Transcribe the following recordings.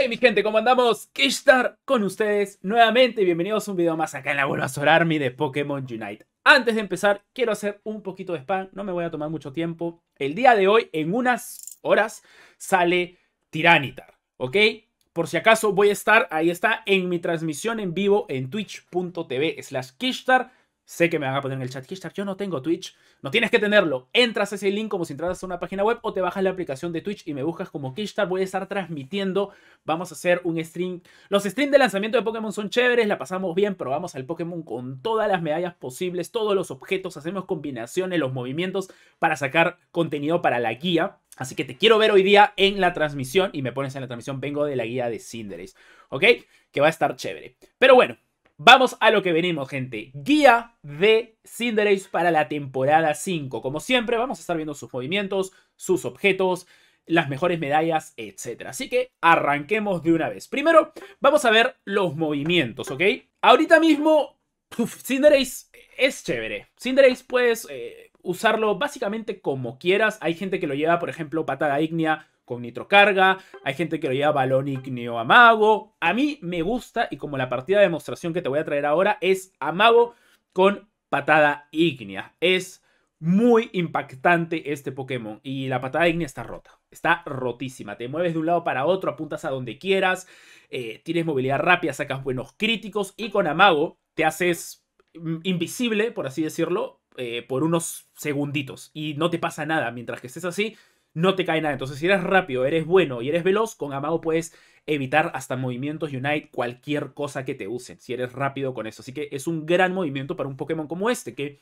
Hey mi gente, ¿cómo andamos? Kishtar con ustedes nuevamente. Bienvenidos a un video más acá en la Bulbasaur Army de Pokémon Unite. Antes de empezar, quiero hacer un poquito de spam. No me voy a tomar mucho tiempo. El día de hoy, en unas horas, sale Tiranitar, ¿ok? Por si acaso voy a estar, ahí está, en mi transmisión en vivo en twitch.tv slash Kishtar Sé que me van a poner en el chat, Kishtar, yo no tengo Twitch. No tienes que tenerlo. Entras a ese link como si entras a una página web o te bajas la aplicación de Twitch y me buscas como Kishtar. Voy a estar transmitiendo. Vamos a hacer un stream. Los streams de lanzamiento de Pokémon son chéveres, la pasamos bien, probamos al Pokémon con todas las medallas posibles, todos los objetos, hacemos combinaciones, los movimientos para sacar contenido para la guía. Así que te quiero ver hoy día en la transmisión y me pones en la transmisión. Vengo de la guía de Cinderace, ¿ok? Que va a estar chévere. Pero bueno, Vamos a lo que venimos, gente. Guía de Cinderace para la temporada 5. Como siempre, vamos a estar viendo sus movimientos, sus objetos, las mejores medallas, etc. Así que arranquemos de una vez. Primero, vamos a ver los movimientos, ¿ok? Ahorita mismo, Cinderace es chévere. Cinderace, pues... Eh, usarlo básicamente como quieras. Hay gente que lo lleva, por ejemplo, patada ígnea con nitrocarga, hay gente que lo lleva balón igneo amago. A mí me gusta, y como la partida de demostración que te voy a traer ahora es amago con patada ígnea. Es muy impactante este Pokémon y la patada ígnea está rota. Está rotísima, te mueves de un lado para otro, apuntas a donde quieras, eh, tienes movilidad rápida, sacas buenos críticos y con amago te haces mm, invisible, por así decirlo, eh, por unos segunditos y no te pasa nada. Mientras que estés así, no te cae nada. Entonces, si eres rápido, eres bueno y eres veloz, con Amago puedes evitar hasta movimientos Unite, cualquier cosa que te usen, si eres rápido con eso. Así que es un gran movimiento para un Pokémon como este, que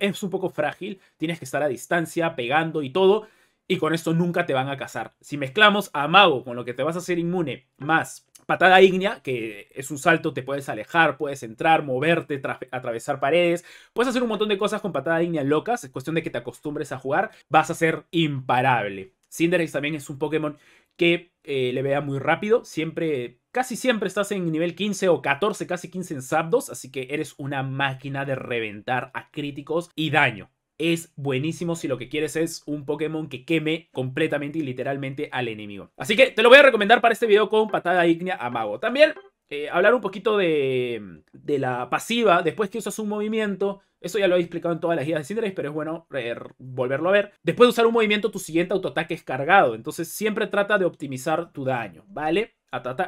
es un poco frágil, tienes que estar a distancia, pegando y todo y con esto nunca te van a cazar. Si mezclamos a mago con lo que te vas a hacer inmune, más patada Ignea, que es un salto, te puedes alejar, puedes entrar, moverte, atravesar paredes, puedes hacer un montón de cosas con patada Ignea locas, es cuestión de que te acostumbres a jugar, vas a ser imparable. Cinderace también es un Pokémon que eh, le vea muy rápido, siempre casi siempre estás en nivel 15 o 14, casi 15 en Zapdos, así que eres una máquina de reventar a críticos y daño es buenísimo si lo que quieres es un Pokémon que queme completamente y literalmente al enemigo. Así que te lo voy a recomendar para este video con patada Ignea a mago. También eh, hablar un poquito de, la pasiva después que usas un movimiento. Eso ya lo he explicado en todas las guías de Cinderace, pero es bueno eh, volverlo a ver. Después de usar un movimiento, tu siguiente autoataque es cargado. Entonces siempre trata de optimizar tu daño, ¿vale?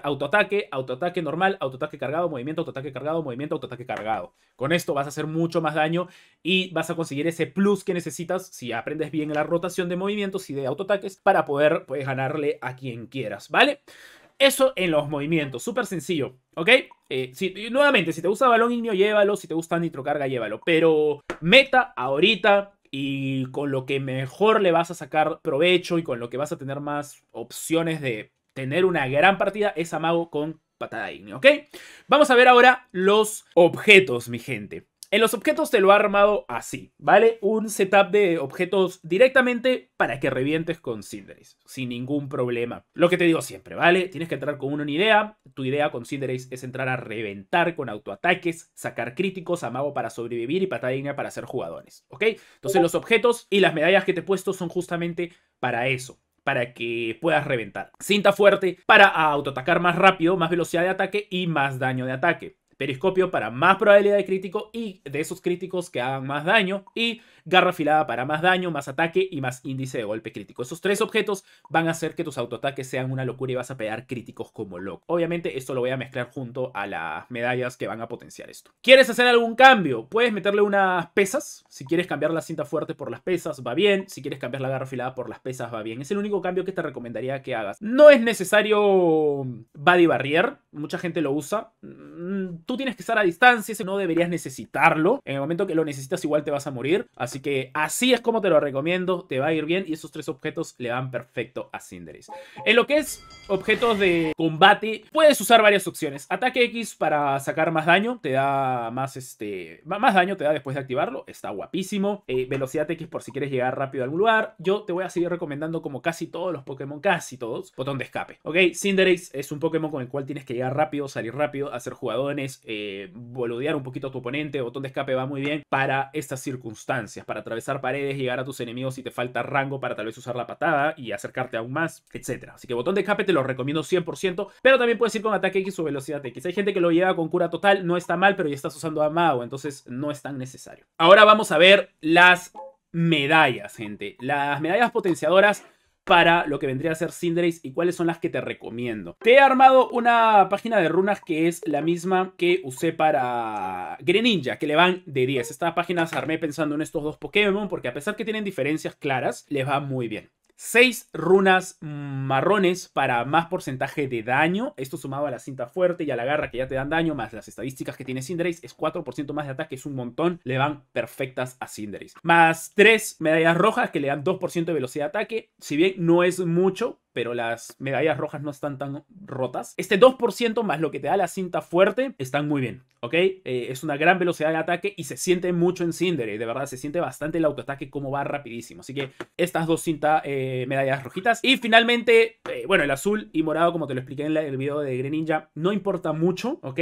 autoataque, autoataque normal, autoataque cargado, movimiento, autoataque cargado, movimiento, autoataque cargado. Con esto vas a hacer mucho más daño y vas a conseguir ese plus que necesitas si aprendes bien la rotación de movimientos y de autoataques para poder pues, ganarle a quien quieras, ¿vale? Eso en los movimientos, súper sencillo, ¿ok? Eh, nuevamente, si te gusta balón ignio, llévalo, si te gusta nitrocarga, llévalo. Pero meta ahorita y con lo que mejor le vas a sacar provecho y con lo que vas a tener más opciones de tener una gran partida es amago con patada digna, ¿ok? Vamos a ver ahora los objetos, mi gente. En los objetos te lo ha armado así, ¿vale? Un setup de objetos directamente para que revientes con Cinderace, sin ningún problema. Lo que te digo siempre, ¿vale? Tienes que entrar con una idea. Tu idea con Cinderace es entrar a reventar con autoataques, sacar críticos, amago para sobrevivir y digna para ser jugadores, ¿ok? Entonces los objetos y las medallas que te he puesto son justamente para eso para que puedas reventar. Cinta fuerte para autoatacar más rápido, más velocidad de ataque y más daño de ataque. Periscopio para más probabilidad de crítico y de esos críticos que hagan más daño. Y garra afilada para más daño, más ataque y más índice de golpe crítico. Esos tres objetos van a hacer que tus autoataques sean una locura y vas a pegar críticos como loco. Obviamente esto lo voy a mezclar junto a las medallas que van a potenciar esto. ¿Quieres hacer algún cambio? Puedes meterle unas pesas. Si quieres cambiar la cinta fuerte por las pesas, va bien. Si quieres cambiar la garra afilada por las pesas, va bien. Es el único cambio que te recomendaría que hagas. No es necesario body barrier. Mucha gente lo usa. Mm, tú tienes que estar a distancia. No deberías necesitarlo. En el momento que lo necesitas igual te vas a morir. Así Así que así es como te lo recomiendo, te va a ir bien y esos tres objetos le van perfecto a Cinderis. En lo que es objetos de combate, puedes usar varias opciones. Ataque X para sacar más daño, te da más, este, más daño te da después de activarlo, está guapísimo. Eh, velocidad X por si quieres llegar rápido a algún lugar. Yo te voy a seguir recomendando como casi todos los Pokémon, casi todos, botón de escape. Ok, Cinderace es un Pokémon con el cual tienes que llegar rápido, salir rápido, hacer jugadores, eh, boludear un poquito a tu oponente. Botón de escape va muy bien para estas circunstancias para atravesar paredes, llegar a tus enemigos si te falta rango para tal vez usar la patada y acercarte aún más, etc. Así que botón de escape te lo recomiendo 100%, pero también puedes ir con ataque X o velocidad X. Hay gente que lo lleva con cura total, no está mal, pero ya estás usando a entonces no es tan necesario. Ahora vamos a ver las medallas, gente. Las medallas potenciadoras para lo que vendría a ser Cinderace y cuáles son las que te recomiendo. Te he armado una página de runas que es la misma que usé para Greninja, que le van de 10. Estas páginas armé pensando en estos dos Pokémon porque a pesar que tienen diferencias claras, les va muy bien. 6 runas marrones para más porcentaje de daño. Esto sumado a la cinta fuerte y a la garra que ya te dan daño, más las estadísticas que tiene Cinderace, es 4% más de ataque, es un montón. Le van perfectas a Cinderace. Más 3 medallas rojas que le dan 2% de velocidad de ataque. Si bien no es mucho, pero las medallas rojas no están tan rotas. Este 2% más lo que te da la cinta fuerte están muy bien, ¿ok? Eh, es una gran velocidad de ataque y se siente mucho en Cinder, eh, de verdad, se siente bastante el autoataque como va rapidísimo. Así que estas dos cintas eh, medallas rojitas. Y finalmente, bueno, el azul y morado, como te lo expliqué en el video de Greninja, no importa mucho, ¿ok?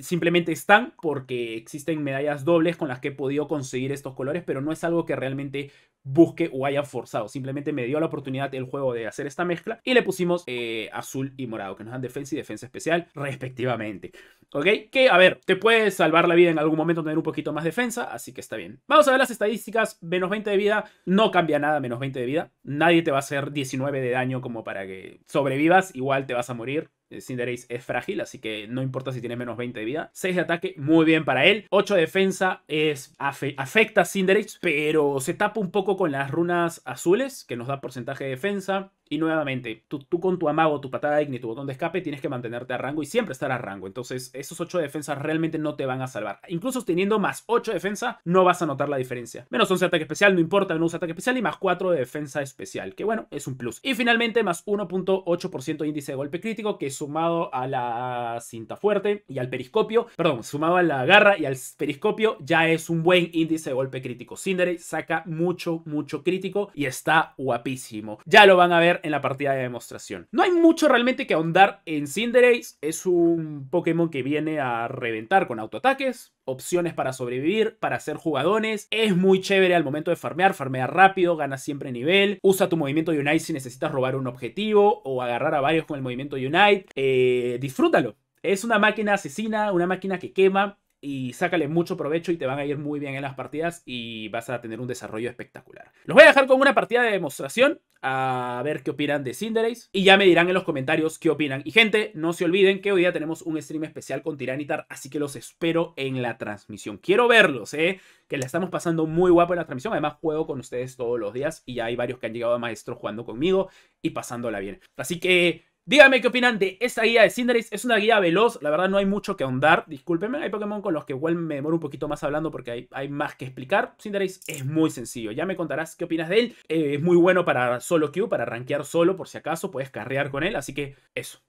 simplemente están porque existen medallas dobles con las que he podido conseguir estos colores, pero no es algo que realmente busque o haya forzado. Simplemente me dio la oportunidad el juego de hacer esta mezcla y le pusimos eh, azul y morado, que nos dan defensa y defensa especial respectivamente. ¿Ok? Que, a ver, te puede salvar la vida en algún momento tener un poquito más defensa, así que está bien. Vamos a ver las estadísticas. Menos 20 de vida, no cambia nada menos 20 de vida. Nadie te va a hacer 19 de daño como para que sobrevivas. Igual te vas a morir. Eh, Cinderace es frágil, así que no importa si tienes menos 20 de vida. 6 de ataque, muy bien para él. 8 de defensa es, afecta a Cinderace, pero se tapa un poco con las runas azules, que nos da porcentaje de defensa. Y nuevamente, tú, con tu amago, tu patada de tu botón de escape tienes que mantenerte a rango y siempre estar a rango. Entonces, esos 8 de defensa realmente no te van a salvar. Incluso teniendo más 8 de defensa, no vas a notar la diferencia. Menos 11 de ataque especial, no importa, no usa ataque especial. Y más 4 de defensa especial, que bueno, es un plus. Y finalmente, más 1.8% índice de golpe crítico, que sumado a la cinta fuerte y al periscopio, perdón, sumado a la garra y al periscopio, ya es un buen índice de golpe crítico. Cinderay saca mucho, mucho crítico y está guapísimo. Ya lo van a ver en la partida de demostración. No hay mucho realmente que ahondar en Cinderace, es un Pokémon que viene a reventar con autoataques, opciones para sobrevivir, para ser jugadores es muy chévere al momento de farmear, farmea rápido, gana siempre nivel, usa tu movimiento Unite si necesitas robar un objetivo o agarrar a varios con el movimiento Unite, eh, disfrútalo. Es una máquina asesina, una máquina que quema, y sácale mucho provecho y te van a ir muy bien en las partidas y vas a tener un desarrollo espectacular. Los voy a dejar con una partida de demostración a ver qué opinan de Cinderace y ya me dirán en los comentarios qué opinan. Y gente, no se olviden que hoy día tenemos un stream especial con Tiranitar, así que los espero en la transmisión. Quiero verlos, eh, que la estamos pasando muy guapo en la transmisión. Además juego con ustedes todos los días y ya hay varios que han llegado a maestro jugando conmigo y pasándola bien. Así que Díganme qué opinan de esta guía de Cinderace. Es una guía veloz, la verdad no hay mucho que ahondar. Discúlpenme, hay Pokémon con los que igual me demoro un poquito más hablando porque hay, hay más que explicar. Cinderace es muy sencillo, ya me contarás qué opinas de él. Eh, es muy bueno para solo queue, para rankear solo por si acaso, puedes carrear con él, así que eso.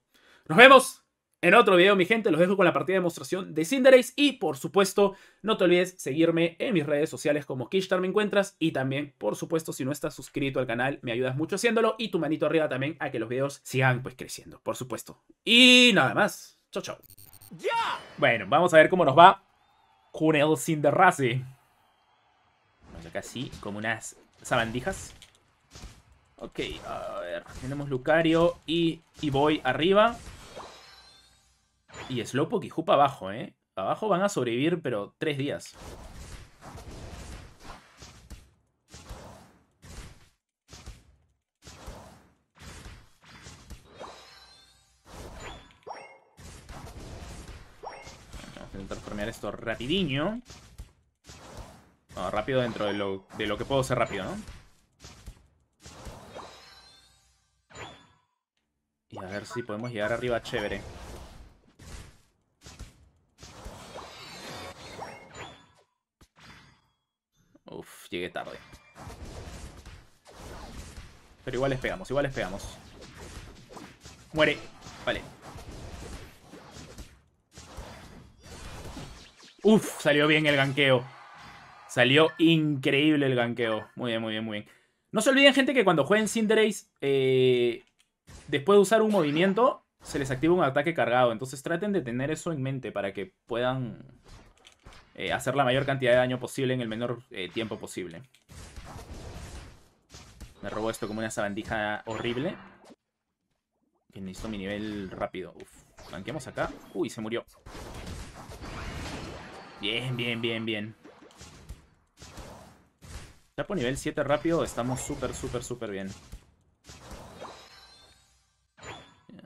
Nos vemos en otro video, mi gente, los dejo con la partida de demostración de Cinderace y, por supuesto, no te olvides seguirme en mis redes sociales como Kishtar me encuentras y también, por supuesto, si no estás suscrito al canal, me ayudas mucho haciéndolo y tu manito arriba también a que los videos sigan pues creciendo, por supuesto. Y nada más. Chao, chao. Bueno, vamos a ver cómo nos va con el Cinderace. Vamos acá así, como unas sabandijas. Ok, a ver, tenemos Lucario y, y voy arriba. Y Slow y Hoop abajo, ¿eh? Abajo van a sobrevivir, pero tres días. intentar a formear esto rapidiño. No, rápido dentro de lo, de lo que puedo ser rápido, ¿no? Y a ver si podemos llegar arriba chévere. Uf, llegué tarde. Pero igual les pegamos, igual les pegamos. Muere. Vale. Uf, salió bien el ganqueo. Salió increíble el ganqueo. Muy bien, muy bien, muy bien. No se olviden, gente, que cuando jueguen Cinderace, eh, después de usar un movimiento, se les activa un ataque cargado. Entonces traten de tener eso en mente para que puedan eh, hacer la mayor cantidad de daño posible en el menor eh, tiempo posible. Me robó esto como una sabandija horrible. Que necesito mi nivel rápido. Uf, acá. Uy, se murió. Bien, bien, bien, bien. Ya por nivel 7 rápido estamos súper, súper, súper bien.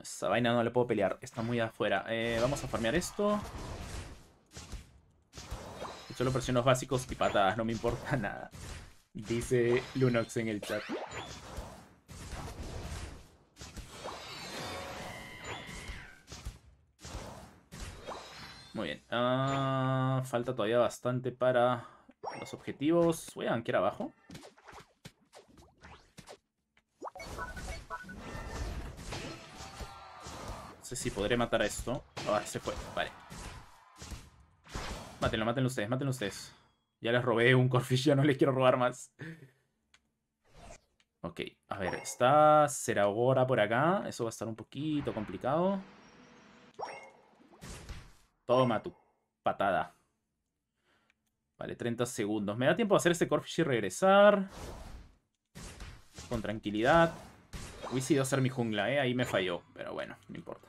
Esa vaina no le puedo pelear. Está muy afuera. Eh, vamos a farmear esto. Solo presionos básicos y patadas, no me importa nada. Dice Lunox en el chat. Muy bien. Ah, falta todavía bastante para los objetivos. Voy a banquear abajo. No sé si podré matar a esto. Ahora se fue. Vale. Mátenlo, mátenlo ustedes, mátenlo ustedes. Ya les robé un Corfish, ya no les quiero robar más. Ok, a ver, está ahora por acá. Eso va a estar un poquito complicado. Toma tu patada. Vale, 30 segundos. Me da tiempo de hacer este Corfish y regresar. Con tranquilidad. Hubiese ido a hacer mi jungla, ¿eh? Ahí me falló, pero bueno, no importa.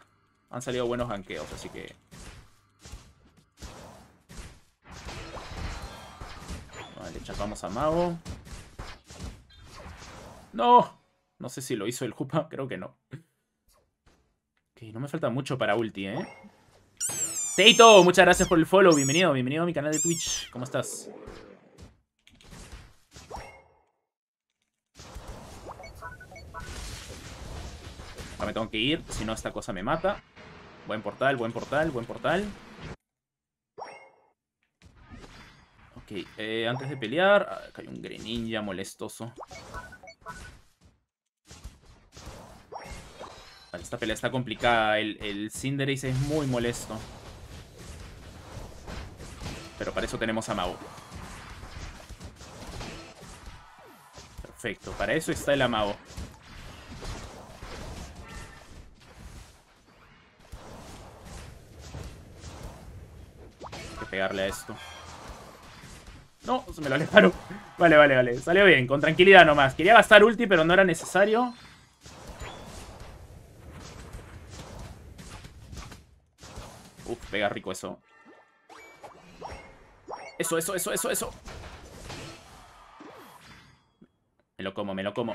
Han salido buenos ganqueos, así que Ya chapamos a Mago. ¡No! No sé si lo hizo el Jupa, creo que no. Ok, no me falta mucho para ulti, ¿eh? Teito, muchas gracias por el follow. Bienvenido, bienvenido a mi canal de Twitch. ¿Cómo estás? Ahora me tengo que ir, si no esta cosa me mata. Buen portal, buen portal, buen portal. Eh, antes de pelear... hay un Greninja molestoso. Vale, esta pelea está complicada. El, el Cinderace es muy molesto. Pero para eso tenemos a Mago. Perfecto, para eso está el Amago. Hay que pegarle a esto. No, se me lo alejaron. Vale, vale, vale. Salió bien, con tranquilidad nomás. Quería gastar ulti, pero no era necesario. Uf, pega rico eso. Eso, eso, eso, eso, eso. Me lo como, me lo como.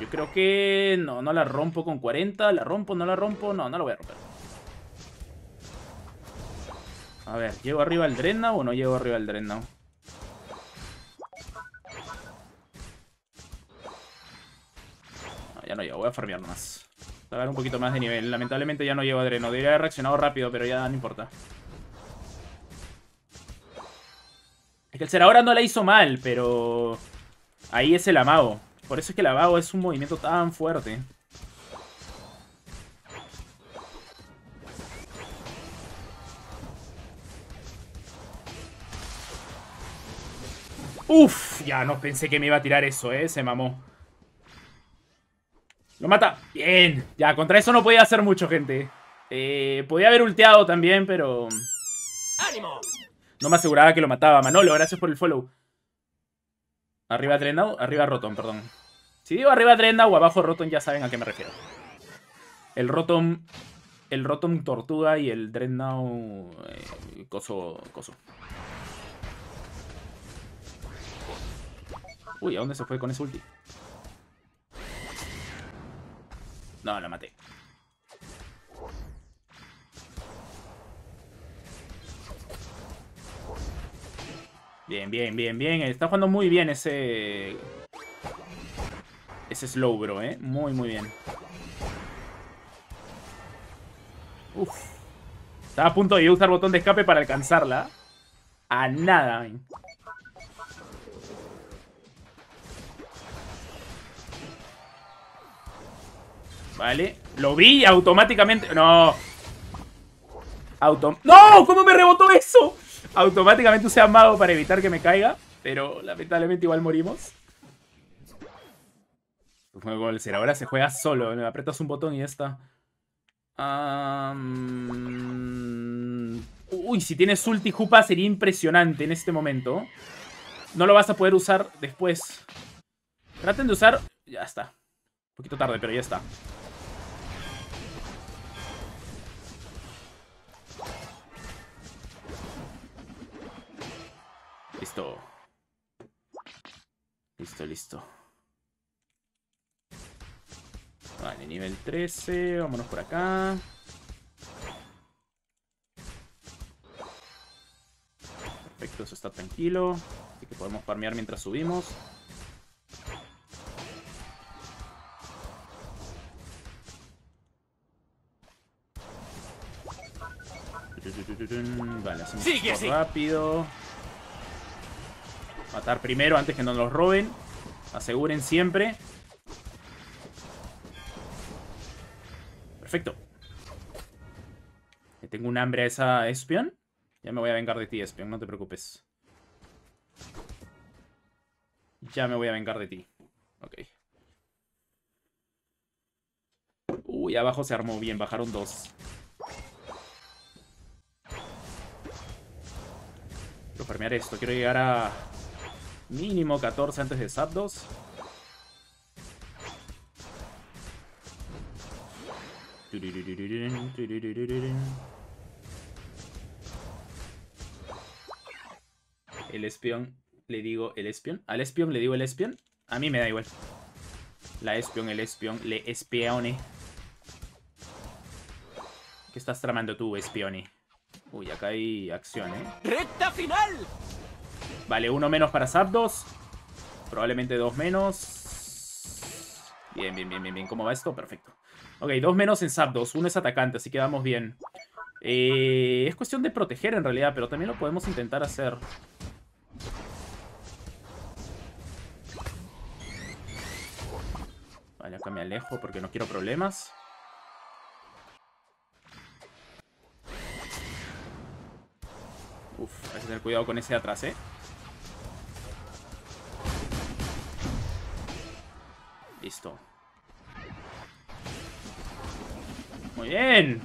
Yo creo que... No, no la rompo con 40. La rompo, no la rompo. No, no la voy a romper. A ver, ¿llego arriba al Dreadnought o no llego arriba al Dreadnought? No, ya no llego, voy a farmear más. dar un poquito más de nivel. Lamentablemente ya no llevo a Debería haber reaccionado rápido, pero ya no importa. Es que el Cerahora no la hizo mal, pero... Ahí es el amago. Por eso es que el amago es un movimiento tan fuerte. Uf, ya no pensé que me iba a tirar eso, eh. Se mamó. Lo mata. Bien. Ya, contra eso no podía hacer mucho, gente. Eh, podía haber ulteado también, pero... ¡Ánimo! No me aseguraba que lo mataba. Manolo, gracias por el follow. Arriba Trendau, arriba Rotom, perdón. Si digo arriba Trendau o abajo Rotom, ya saben a qué me refiero. El Rotom... El Rotom Tortuga y el Trendau... Eh, coso... Coso. Uy, ¿a dónde se fue con ese ulti? No, la maté. Bien, bien, bien, bien. Está jugando muy bien ese... Ese slow, bro, ¿eh? Muy, muy bien. Uf. Estaba a punto de usar botón de escape para alcanzarla. A nada, man. Vale. Lo vi automáticamente... No. Auto... ¡No! ¿Cómo me rebotó eso? Automáticamente usé amado para evitar que me caiga. Pero lamentablemente igual morimos. Ahora se juega solo. Le apretas un botón y ya está. Uy, si tienes ulti Jupa sería impresionante en este momento. No lo vas a poder usar después. Traten de usar... Ya está. Un poquito tarde, pero ya está. Listo, listo. Vale, nivel 13. Vámonos por acá. Perfecto, eso está tranquilo. Así que podemos farmear mientras subimos. Vale, hacemos Sigue rápido. Matar primero antes que nos los roben. Aseguren siempre. Perfecto. Eh, tengo un hambre a esa espion. Ya me voy a vengar de ti, espion, no te preocupes. Ya me voy a vengar de ti. Ok. Uy, abajo se armó bien, bajaron dos. Quiero farmear esto, quiero llegar a Mínimo 14 antes de 2 El espion le digo el espion Al espion le digo el espion A mí me da igual. La espion el espion le espione. ¿Qué estás tramando tú, espione? Uy, acá hay acción, ¿eh? ¡Recta final! Vale, uno menos para Zapdos. Probablemente dos menos. Bien, bien, bien, bien, bien. ¿Cómo va esto? Perfecto. Ok, dos menos en Zapdos. Uno es atacante, así que vamos bien. Eh, es cuestión de proteger en realidad, pero también lo podemos intentar hacer. Vale, acá me alejo porque no quiero problemas. Uf, hay que tener cuidado con ese atrás, ¿eh? Listo. Muy bien.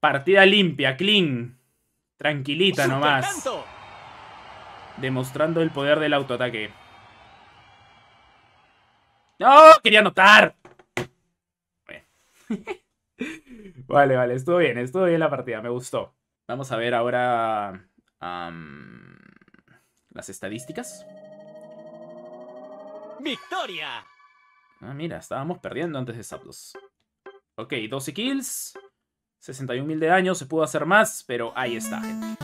Partida limpia, clean. Tranquilita nomás. Demostrando el poder del autoataque. ¡No! ¡Quería anotar! vale, vale. Estuvo bien. Estuvo bien la partida. Me gustó. Vamos a ver ahora las estadísticas. ¡Victoria! Ah, mira, estábamos perdiendo antes de Zapdos. Ok, 12 kills, 61.000 de daño, se pudo hacer más, pero ahí está, gente.